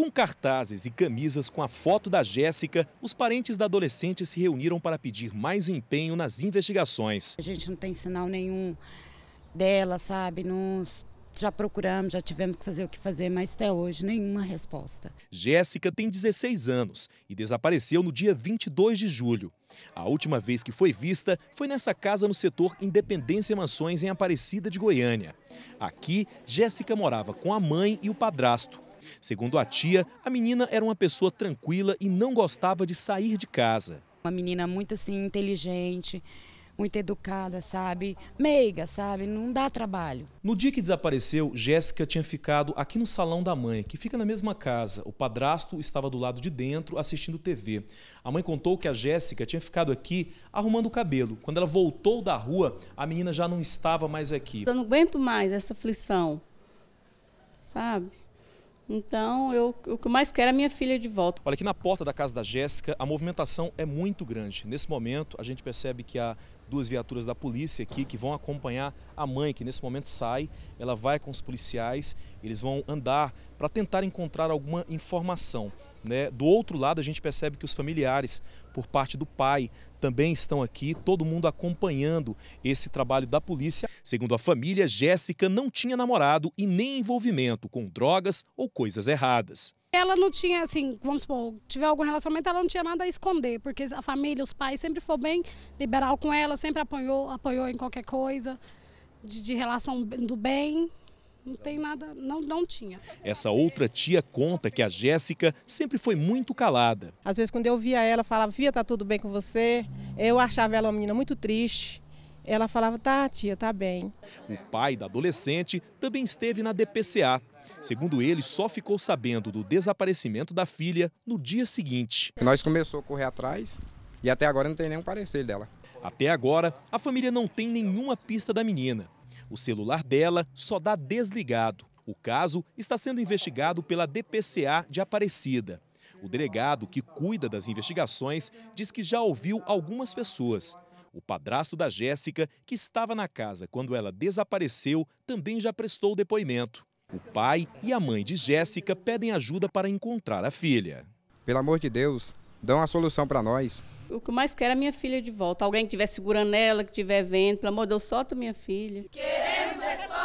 Com cartazes e camisas com a foto da Jéssica, os parentes da adolescente se reuniram para pedir mais empenho nas investigações. A gente não tem sinal nenhum dela, sabe? Nos já procuramos, já tivemos que fazer o que fazer, mas até hoje nenhuma resposta. Jéssica tem 16 anos e desapareceu no dia 22 de julho. A última vez que foi vista foi nessa casa no setor Independência Mansões, em Aparecida de Goiânia. Aqui, Jéssica morava com a mãe e o padrasto. Segundo a tia, a menina era uma pessoa tranquila e não gostava de sair de casa. Uma menina muito assim inteligente, muito educada, sabe? Meiga, sabe? Não dá trabalho. No dia que desapareceu, Jéssica tinha ficado aqui no salão da mãe, que fica na mesma casa. O padrasto estava do lado de dentro assistindo TV. A mãe contou que a Jéssica tinha ficado aqui arrumando o cabelo. Quando ela voltou da rua, a menina já não estava mais aqui. Eu não aguento mais essa aflição, sabe? Então, eu, o que eu mais quero é a minha filha de volta. Olha, aqui na porta da casa da Jéssica, a movimentação é muito grande. Nesse momento, a gente percebe que há duas viaturas da polícia aqui que vão acompanhar a mãe, que nesse momento sai. Ela vai com os policiais, eles vão andar para tentar encontrar alguma informação. Né? Do outro lado, a gente percebe que os familiares, por parte do pai, também estão aqui, todo mundo acompanhando esse trabalho da polícia. Segundo a família, Jéssica não tinha namorado e nem envolvimento com drogas ou coisas erradas ela não tinha, assim, vamos supor, tiver algum relacionamento, ela não tinha nada a esconder, porque a família, os pais sempre foi bem liberal com ela, sempre apoiou, apoiou em qualquer coisa, de, de relação do bem. Não tem nada, não, não tinha. Essa outra tia conta que a Jéssica sempre foi muito calada. Às vezes quando eu via ela, falava, via, tá tudo bem com você? Eu achava ela uma menina muito triste. Ela falava, tá, tia, tá bem. O pai da adolescente também esteve na DPCA, Segundo ele, só ficou sabendo do desaparecimento da filha no dia seguinte. Nós começamos a correr atrás e até agora não tem nenhum parecer dela. Até agora, a família não tem nenhuma pista da menina. O celular dela só dá desligado. O caso está sendo investigado pela DPCA de Aparecida. O delegado que cuida das investigações diz que já ouviu algumas pessoas. O padrasto da Jéssica, que estava na casa quando ela desapareceu, também já prestou depoimento. O pai e a mãe de Jéssica pedem ajuda para encontrar a filha. Pelo amor de Deus, dão uma solução para nós. O que eu mais quero é a minha filha de volta. Alguém que estiver segurando ela, que estiver vendo. Pelo amor de Deus, solta minha filha. Queremos resposta.